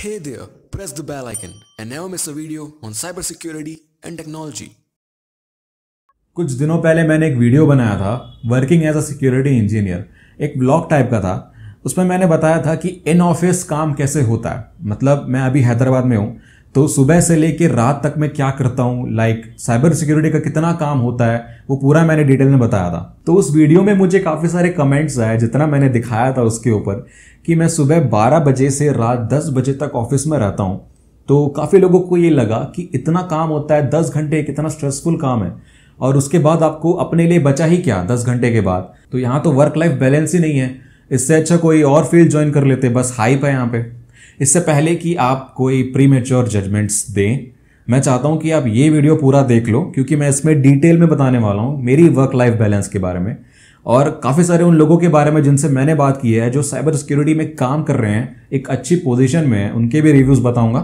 hey there, press the bell icon and never miss a video on cybersecurity and technology. कुछ दिनों पहले मैंने एक वीडियो बनाया था working as a security engineer एक ब्लॉग टाइप का था उसमें मैंने बताया था कि इन ऑफिस काम कैसे होता है मतलब मैं अभी हैदराबाद में हूँ तो सुबह से लेकर रात तक मैं क्या करता हूँ लाइक साइबर सिक्योरिटी का कितना काम होता है वो पूरा मैंने डिटेल में बताया था तो उस वीडियो में मुझे काफ़ी सारे कमेंट्स आए जितना मैंने दिखाया था उसके ऊपर कि मैं सुबह 12 बजे से रात 10 बजे तक ऑफिस में रहता हूँ तो काफ़ी लोगों को ये लगा कि इतना काम होता है दस घंटे कितना स्ट्रेसफुल काम है और उसके बाद आपको अपने लिए बचा ही क्या दस घंटे के बाद तो यहाँ तो वर्क लाइफ बैलेंस ही नहीं है इससे अच्छा कोई और फील्ड ज्वाइन कर लेते बस हाइप है यहाँ पर इससे पहले कि आप कोई प्री मेच्योर जजमेंट्स दें मैं चाहता हूं कि आप ये वीडियो पूरा देख लो क्योंकि मैं इसमें डिटेल में बताने वाला हूं मेरी वर्क लाइफ बैलेंस के बारे में और काफ़ी सारे उन लोगों के बारे में जिनसे मैंने बात की है जो साइबर सिक्योरिटी में काम कर रहे हैं एक अच्छी पोजीशन में है उनके भी रिव्यूज़ बताऊंगा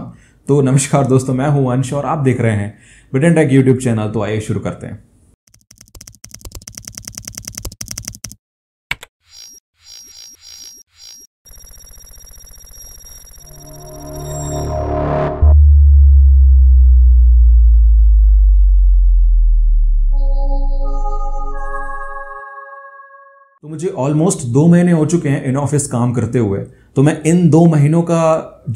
तो नमस्कार दोस्तों मैं हूं अंश और आप देख रहे हैं ब्रिटेन टेक यूट्यूब चैनल तो आइए शुरू करते हैं मुझे ऑलमोस्ट दो महीने हो चुके हैं इन ऑफिस काम करते हुए तो मैं इन दो महीनों का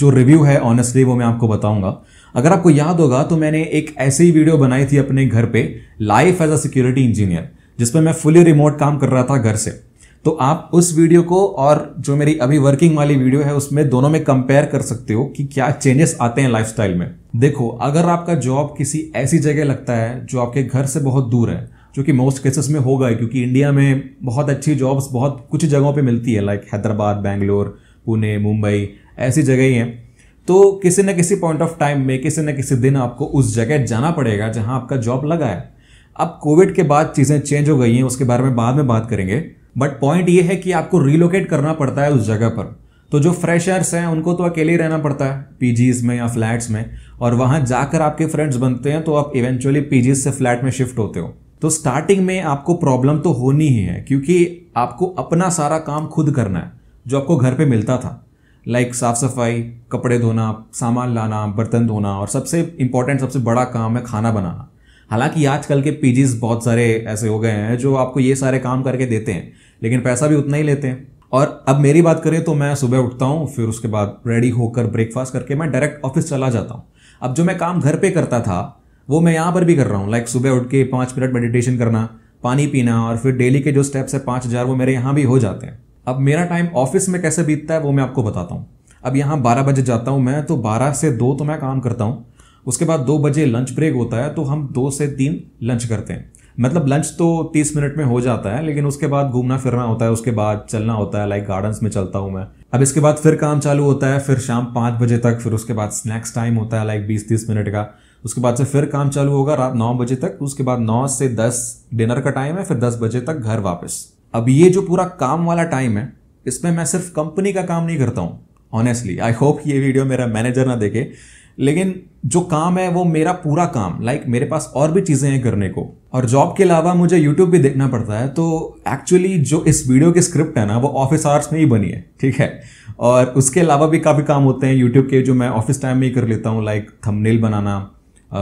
जो रिव्यू है ऑनेस्टली वो मैं आपको बताऊंगा अगर आपको याद होगा तो मैंने एक ऐसी ही वीडियो बनाई थी अपने घर पे life as a security engineer जिसपे मैं फुली रिमोट काम कर रहा था घर से तो आप उस वीडियो को और जो मेरी अभी वर्किंग वाली वीडियो है उसमें दोनों में कंपेयर कर सकते हो कि क्या चेंजेस आते हैं लाइफस्टाइल में देखो अगर आपका जॉब किसी ऐसी जगह लगता है जो आपके घर से बहुत दूर है जो कि मोस्ट केसेस में होगा ही क्योंकि इंडिया में बहुत अच्छी जॉब्स बहुत कुछ जगहों पे मिलती है लाइक हैदराबाद बेंगलोर पुणे मुंबई ऐसी जगह ही हैं तो किसी न किसी पॉइंट ऑफ टाइम में किसी न किसी दिन आपको उस जगह जाना पड़ेगा जहां आपका जॉब लगा है अब कोविड के बाद चीज़ें चेंज हो गई हैं उसके बारे में बाद में बात करेंगे बट पॉइंट ये है कि आपको रीलोकेट करना पड़ता है उस जगह पर तो जो फ्रेशर्स हैं उनको तो अकेले ही रहना पड़ता है पीजीज में या फ्लैट्स में और वहाँ जाकर आपके फ्रेंड्स बनते हैं तो आप इवेंचुअली पीजीज से फ्लैट में शिफ्ट होते हो तो स्टार्टिंग में आपको प्रॉब्लम तो होनी ही है क्योंकि आपको अपना सारा काम खुद करना है जो आपको घर पे मिलता था लाइक साफ़ सफाई कपड़े धोना सामान लाना बर्तन धोना और सबसे इम्पॉर्टेंट सबसे बड़ा काम है खाना बनाना हालांकि आजकल के पीजीज बहुत सारे ऐसे हो गए हैं जो आपको ये सारे काम करके देते हैं लेकिन पैसा भी उतना ही लेते हैं और अब मेरी बात करें तो मैं सुबह उठता हूँ फिर उसके बाद रेडी होकर ब्रेकफास्ट करके मैं डायरेक्ट ऑफिस चला जाता हूँ अब जो मैं काम घर पे करता था वो मैं यहाँ पर भी कर रहा हूँ लाइक सुबह उठ के पाँच मिनट मेडिटेशन करना पानी पीना और फिर डेली के जो स्टेप्स है पाँच हज़ार वो मेरे यहाँ भी हो जाते हैं अब मेरा टाइम ऑफिस में कैसे बीतता है वो मैं आपको बताता हूँ अब यहाँ बारह बजे जाता हूँ मैं तो बारह से दो तो मैं काम करता हूँ उसके बाद दो बजे लंच ब्रेक होता है तो हम दो से तीन लंच करते हैं मतलब लंच तो तीस मिनट में हो जाता है लेकिन उसके बाद घूमना फिरना होता है उसके बाद चलना होता है लाइक गार्डन्स में चलता हूँ मैं अब इसके बाद फिर काम चालू होता है फिर शाम पाँच बजे तक फिर उसके बाद स्नैक्स टाइम होता है लाइक बीस तीस मिनट का उसके बाद से फिर काम चालू होगा रात नौ बजे तक उसके बाद नौ से दस डिनर का टाइम है फिर दस बजे तक घर वापस अब ये जो पूरा काम वाला टाइम है इसमें मैं सिर्फ कंपनी का काम नहीं करता हूँ ऑनेस्टली आई होप ये वीडियो मेरा मैनेजर ना देखे लेकिन जो काम है वो मेरा पूरा काम लाइक मेरे पास और भी चीज़ें हैं करने को और जॉब के अलावा मुझे यूट्यूब भी देखना पड़ता है तो एक्चुअली जो इस वीडियो की स्क्रिप्ट है ना वो ऑफिस आवर्स में ही बनी है ठीक है और उसके अलावा भी काफ़ी काम होते हैं यूट्यूब के जो मैं ऑफिस टाइम में ही कर लेता हूँ लाइक like, थंबनेल बनाना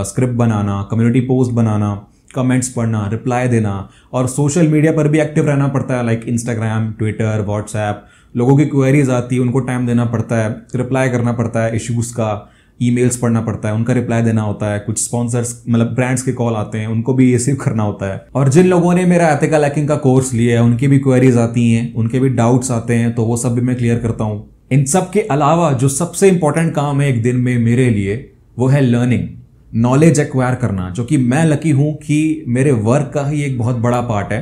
स्क्रिप्ट बनाना कम्युनिटी पोस्ट बनाना कमेंट्स पढ़ना रिप्लाई देना और सोशल मीडिया पर भी एक्टिव रहना पड़ता है लाइक इंस्टाग्राम ट्विटर व्हाट्सएप लोगों की क्वेरीज आती है उनको टाइम देना पड़ता है रिप्लाई करना पड़ता है इश्यूज़ का ईमेल्स पढ़ना पड़ता है उनका रिप्लाई देना होता है कुछ स्पॉन्सर्स मतलब ब्रांड्स के कॉल आते हैं उनको भी रिसीव करना होता है और जिन लोगों ने मेरा एथिकल हैकिंग का कोर्स लिया है उनकी भी क्वेरीज आती हैं उनके भी डाउट्स आते हैं तो वो सब भी मैं क्लियर करता हूँ इन सब के अलावा जो सबसे इंपॉर्टेंट काम है एक दिन में मेरे लिए वो है लर्निंग नॉलेज एक्वायर करना जो कि मैं लकी हूँ कि मेरे वर्क का ही एक बहुत बड़ा पार्ट है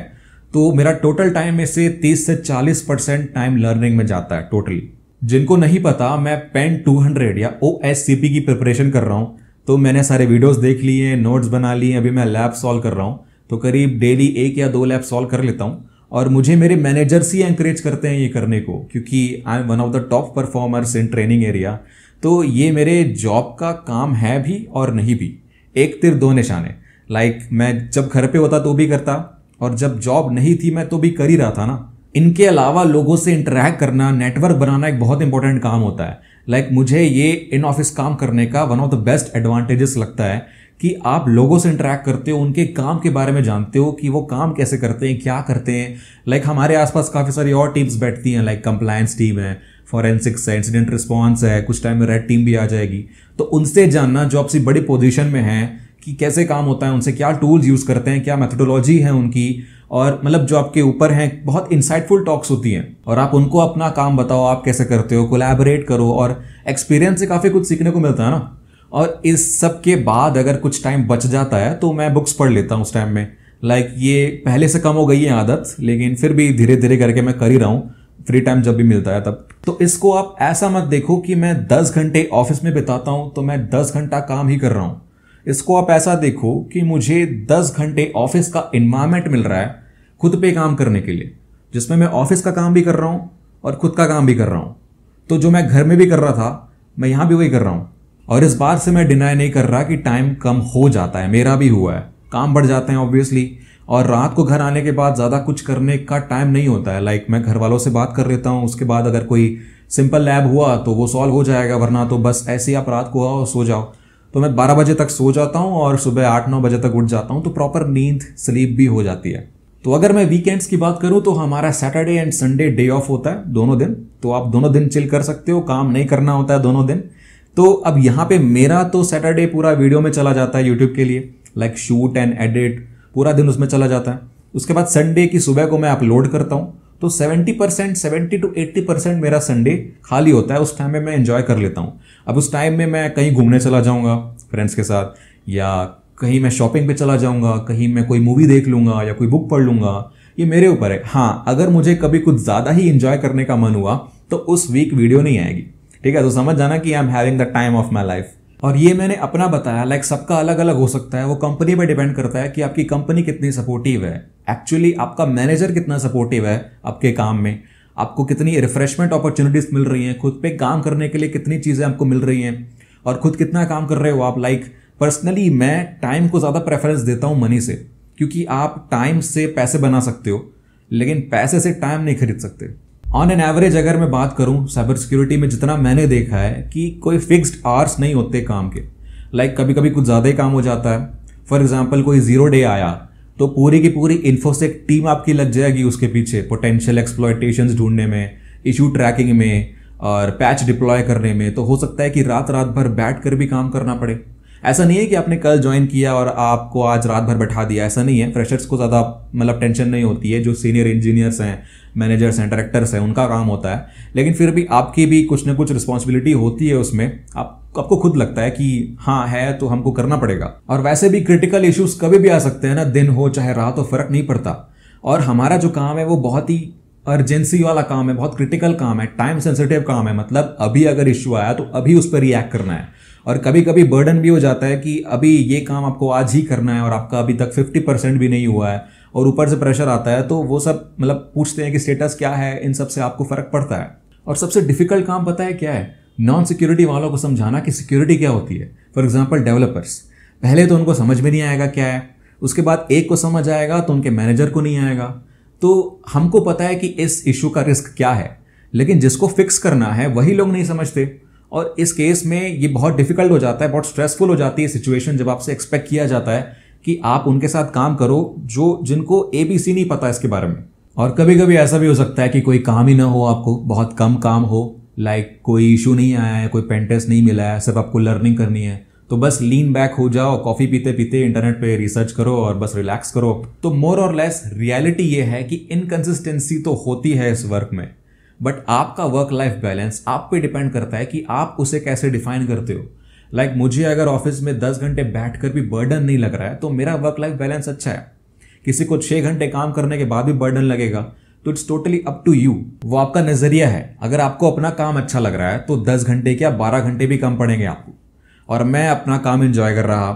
तो मेरा टोटल टाइम में से 30 से 40 परसेंट टाइम लर्निंग में जाता है टोटली जिनको नहीं पता मैं पेन 200 या ओ की प्रिपरेशन कर रहा हूँ तो मैंने सारे वीडियोस देख लिए नोट्स बना लिए अभी मैं लैब सॉल्व कर रहा हूँ तो करीब डेली एक या दो लैब सॉल्व कर लेता हूँ और मुझे मेरे मैनेजर्स ही इंकरेज करते हैं ये करने को क्योंकि I am one of the top performers in training area तो ये मेरे जॉब का काम है भी और नहीं भी एक तिर दो निशाने लाइक like, मैं जब घर पे होता तो भी करता और जब जॉब नहीं थी मैं तो भी कर ही रहा था ना इनके अलावा लोगों से इंटरेक्ट करना नेटवर्क बनाना एक बहुत इंपॉर्टेंट काम होता है लाइक like, मुझे ये इन ऑफिस काम करने का one of the best advantages लगता है कि आप लोगों से इंटरेक्ट करते हो उनके काम के बारे में जानते हो कि वो काम कैसे करते हैं क्या करते हैं लाइक like, हमारे आसपास काफ़ी सारी और टीम्स बैठती हैं लाइक कंप्लायंस टीम है फॉरेंसिक्स है इंसिडेंट रिस्पॉन्स है कुछ टाइम में रेड टीम भी आ जाएगी तो उनसे जानना जो आपसी बड़ी पोजिशन में है कि कैसे काम होता है उनसे क्या टूल्स यूज़ करते हैं क्या मेथडोलॉजी है उनकी और मतलब जो आपके ऊपर हैं बहुत इंसाइटफुल टॉक्स होती हैं और आप उनको अपना काम बताओ आप कैसे करते हो कोलैबोरेट करो और एक्सपीरियंस से काफ़ी कुछ सीखने को मिलता है ना और इस सब के बाद अगर कुछ टाइम बच जाता है तो मैं बुक्स पढ़ लेता हूँ उस टाइम में लाइक like ये पहले से कम हो गई है आदत लेकिन फिर भी धीरे धीरे करके मैं कर ही रहा हूँ फ्री टाइम जब भी मिलता है तब तो इसको आप ऐसा मत देखो कि मैं दस घंटे ऑफिस में बिताता हूं तो मैं दस घंटा काम ही कर रहा हूं इसको आप ऐसा देखो कि मुझे दस घंटे ऑफिस का इन्वायरमेंट मिल रहा है खुद पे काम करने के लिए जिसमें मैं ऑफिस का काम भी कर रहा हूं और खुद का काम भी कर रहा हूं तो जो मैं घर में भी कर रहा था मैं यहां भी वही कर रहा हूँ और इस बात से मैं डिनाई नहीं कर रहा कि टाइम कम हो जाता है मेरा भी हुआ है काम बढ़ जाते हैं ऑब्वियसली और रात को घर आने के बाद ज़्यादा कुछ करने का टाइम नहीं होता है लाइक मैं घर वालों से बात कर लेता हूँ उसके बाद अगर कोई सिंपल लैब हुआ तो वो सॉल्व हो जाएगा वरना तो बस ऐसे ही आप रात को आओ सो जाओ तो मैं बारह बजे तक सो जाता हूँ और सुबह आठ नौ बजे तक उठ जाता हूँ तो प्रॉपर नींद स्लीप भी हो जाती है तो अगर मैं वीकेंड्स की बात करूँ तो हमारा Saturday and Sunday day off होता है दोनों दिन तो आप दोनों दिन चिल कर सकते हो काम नहीं करना होता है दोनों दिन तो अब यहाँ पे मेरा तो सैटरडे पूरा वीडियो में चला जाता है यूट्यूब के लिए लाइक शूट एंड एडिट पूरा दिन उसमें चला जाता है उसके बाद संडे की सुबह को मैं अपलोड करता हूँ तो 70 percent seventy to eighty percent मेरा संडे खाली होता है उस टाइम में मैं इन्जॉय कर लेता हूँ अब उस टाइम में मैं कहीं घूमने चला जाऊँगा फ्रेंड्स के साथ या कहीं मैं शॉपिंग पे चला जाऊँगा कहीं मैं कोई मूवी देख लूँगा या कोई बुक पढ़ लूँगा ये मेरे ऊपर है हाँ अगर मुझे कभी कुछ ज़्यादा ही इन्जॉय करने का मन हुआ तो उस वीक वीडियो नहीं आएगी ठीक है तो समझ जाना कि I am having the time of my life और ये मैंने अपना बताया लाइक सबका अलग अलग हो सकता है वो कंपनी पर डिपेंड करता है कि आपकी कंपनी कितनी सपोर्टिव है एक्चुअली आपका मैनेजर कितना सपोर्टिव है आपके काम में आपको कितनी रिफ्रेशमेंट अपॉर्चुनिटीज़ मिल रही हैं खुद पे काम करने के लिए कितनी चीज़ें आपको मिल रही हैं और खुद कितना काम कर रहे हो आप लाइक like, पर्सनली मैं टाइम को ज़्यादा प्रेफरेंस देता हूँ मनी से क्योंकि आप टाइम से पैसे बना सकते हो लेकिन पैसे से टाइम नहीं खरीद सकते ऑन एन एवरेज अगर मैं बात करूं साइबर सिक्योरिटी में जितना मैंने देखा है कि कोई फिक्स्ड आवर्स नहीं होते काम के लाइक like, कभी कभी कुछ ज़्यादा ही काम हो जाता है फॉर एग्जाम्पल कोई जीरो डे आया तो पूरी की पूरी इन्फोसेक टीम आपकी लग जाएगी उसके पीछे पोटेंशियल एक्सप्लॉयटेशन ढूंढने में इशू ट्रैकिंग में और पैच डिप्लॉय करने में तो हो सकता है कि रात रात भर बैठ कर भी काम करना पड़े ऐसा नहीं है कि आपने कल ज्वाइन किया और आपको आज रात भर बैठा दिया ऐसा नहीं है फ्रेशर्स को ज़्यादा मतलब टेंशन नहीं होती है जो सीनियर इंजीनियर्स हैं मैनेजर्स हैं डायरेक्टर्स हैं उनका काम होता है लेकिन फिर भी आपकी भी कुछ ना कुछ रिस्पॉन्सिबिलिटी होती है उसमें आप आपको खुद लगता है कि हाँ है तो हमको करना पड़ेगा और वैसे भी क्रिटिकल इश्यूज कभी भी आ सकते हैं ना दिन हो चाहे रात हो फर्क नहीं पड़ता और हमारा जो काम है वो बहुत ही अर्जेंसी वाला काम है बहुत क्रिटिकल काम है टाइम सेंसिटिव काम है मतलब अभी अगर इश्यू आया तो अभी उस पर रिएक्ट करना है और कभी कभी बर्डन भी हो जाता है कि अभी ये काम आपको आज ही करना है और आपका अभी तक फिफ्टी परसेंट भी नहीं हुआ है और ऊपर से प्रेशर आता है तो वो सब मतलब पूछते हैं कि स्टेटस क्या है इन सब से आपको फ़र्क पड़ता है और सबसे डिफ़िकल्ट काम पता है क्या है नॉन सिक्योरिटी वालों को समझाना कि सिक्योरिटी क्या होती है फॉर एग्जाम्पल डेवलपर्स पहले तो उनको समझ में नहीं आएगा क्या है उसके बाद एक को समझ आएगा तो उनके मैनेजर को नहीं आएगा तो हमको पता है कि इस इशू का रिस्क क्या है लेकिन जिसको फिक्स करना है वही लोग नहीं समझते और इस केस में ये बहुत डिफिकल्ट हो जाता है बहुत स्ट्रेसफुल हो जाती है सिचुएशन जब आपसे एक्सपेक्ट किया जाता है कि आप उनके साथ काम करो जो जिनको ए बी सी नहीं पता इसके बारे में और कभी कभी ऐसा भी हो सकता है कि कोई काम ही ना हो आपको बहुत कम काम हो लाइक like, कोई इशू नहीं आया है कोई पेंटेस्ट नहीं मिला है सिर्फ आपको लर्निंग करनी है तो बस लीन बैक हो जाओ कॉफ़ी पीते पीते इंटरनेट पे रिसर्च करो और बस रिलैक्स करो तो मोर और लेस रियलिटी ये है कि इनकन्सिस्टेंसी तो होती है इस वर्क में बट आपका वर्क लाइफ बैलेंस आप पे डिपेंड करता है कि आप उसे कैसे डिफाइन करते हो लाइक like मुझे अगर ऑफिस में दस घंटे बैठ कर भी बर्डन नहीं लग रहा है तो मेरा वर्क लाइफ बैलेंस अच्छा है किसी को छः घंटे काम करने के बाद भी बर्डन लगेगा तो it's totally up to you वो आपका नज़रिया है अगर आपको अपना काम अच्छा लग रहा है तो दस घंटे क्या बारह घंटे भी कम पड़ेंगे आपको और मैं अपना काम इंजॉय कर रहा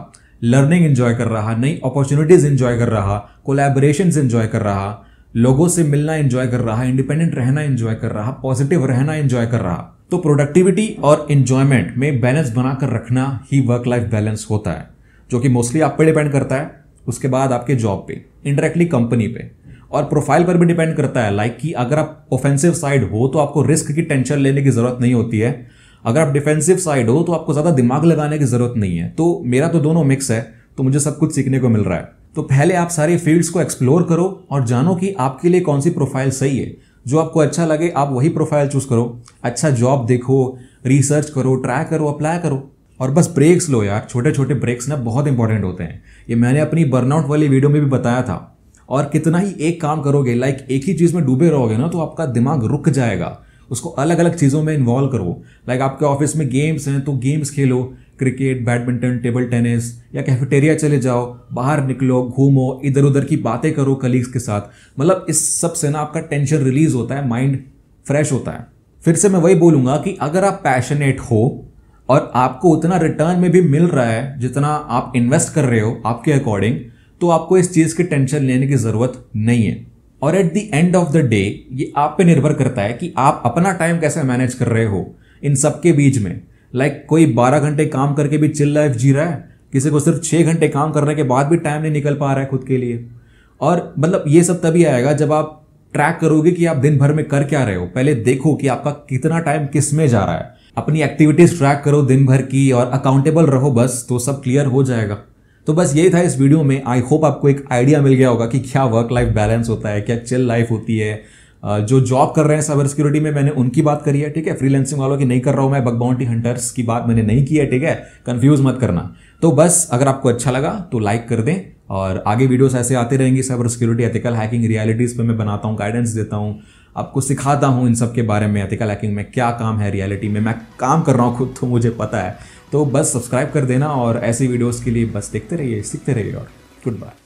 लर्निंग इंजॉय कर रहा नई अपॉर्चुनिटीज़ इंजॉय कर रहा कोलेबरेशन इंजॉय कर रहा लोगों से मिलना एंजॉय कर रहा इंडिपेंडेंट रहना एंजॉय कर रहा पॉजिटिव रहना एंजॉय कर रहा तो प्रोडक्टिविटी और एंजॉयमेंट में बैलेंस बनाकर रखना ही वर्क लाइफ बैलेंस होता है जो कि मोस्टली आप पे डिपेंड करता है उसके बाद आपके जॉब पे इंडायरेक्टली कंपनी पे और प्रोफाइल पर भी डिपेंड करता है लाइक कि अगर आप ऑफेंसिव साइड हो तो आपको रिस्क की टेंशन लेने की ज़रूरत नहीं होती है अगर आप डिफेंसिव साइड हो तो आपको ज़्यादा दिमाग लगाने की ज़रूरत नहीं है तो मेरा तो दोनों मिक्स है तो मुझे सब कुछ सीखने को मिल रहा है तो पहले आप सारे फील्ड्स को एक्सप्लोर करो और जानो कि आपके लिए कौन सी प्रोफाइल सही है जो आपको अच्छा लगे आप वही प्रोफाइल चूज़ करो अच्छा जॉब देखो रिसर्च करो ट्राई करो अप्लाई करो और बस ब्रेक्स लो यार छोटे छोटे ब्रेक्स ना बहुत इंपॉर्टेंट होते हैं ये मैंने अपनी बर्नआउट वाली वीडियो में भी बताया था और कितना ही एक काम करोगे लाइक एक ही चीज़ में डूबे रहोगे ना तो आपका दिमाग रुक जाएगा उसको अलग अलग चीज़ों में इन्वॉल्व करो लाइक आपके ऑफिस में गेम्स हैं तो गेम्स खेलो क्रिकेट बैडमिंटन टेबल टेनिस या कैफेटेरिया चले जाओ बाहर निकलो घूमो इधर उधर की बातें करो कलीग्स के साथ मतलब इस सब से ना आपका टेंशन रिलीज होता है माइंड फ्रेश होता है फिर से मैं वही बोलूँगा कि अगर आप पैशनेट हो और आपको उतना रिटर्न में भी मिल रहा है जितना आप इन्वेस्ट कर रहे हो आपके अकॉर्डिंग तो आपको इस चीज़ की टेंशन लेने की ज़रूरत नहीं है और at the end of the day ये आप पे निर्भर करता है कि आप अपना टाइम कैसे मैनेज कर रहे हो इन सब के बीच में लाइक like, कोई बारह घंटे काम करके भी चिल लाइफ जी रहा है किसी को सिर्फ छः घंटे काम करने के बाद भी टाइम नहीं निकल पा रहा है खुद के लिए और मतलब ये सब तभी आएगा जब आप ट्रैक करोगे कि आप दिन भर में कर क्या रहे हो पहले देखो कि आपका कितना टाइम किस में जा रहा है अपनी एक्टिविटीज ट्रैक करो दिन भर की और अकाउंटेबल रहो बस तो सब क्लियर हो जाएगा तो बस यही था इस वीडियो में आई होप आपको एक आइडिया मिल गया होगा कि क्या वर्क लाइफ बैलेंस होता है क्या चिल लाइफ होती है जो जॉब कर रहे हैं साइबर सिक्योरिटी में मैंने उनकी बात करी है ठीक है फ्रीलैंसिंग वालों की नहीं कर रहा हूँ मैं बग बाउंटी हंटर्स की बात मैंने नहीं की है ठीक है कंफ्यूज मत करना तो बस अगर आपको अच्छा लगा तो लाइक कर दें और आगे वीडियोस ऐसे आते रहेंगे cyber security ethical hacking realities पर मैं बनाता हूँ गाइडेंस देता हूँ आपको सिखाता हूँ इन सब के बारे में एथिकल हैकिंग में क्या काम है रियलिटी में मैं काम कर रहा हूँ खुद तो मुझे पता है तो बस सब्सक्राइब कर देना और ऐसी वीडियोज़ के लिए बस देखते रहिए सीखते रहिए और गुड बाय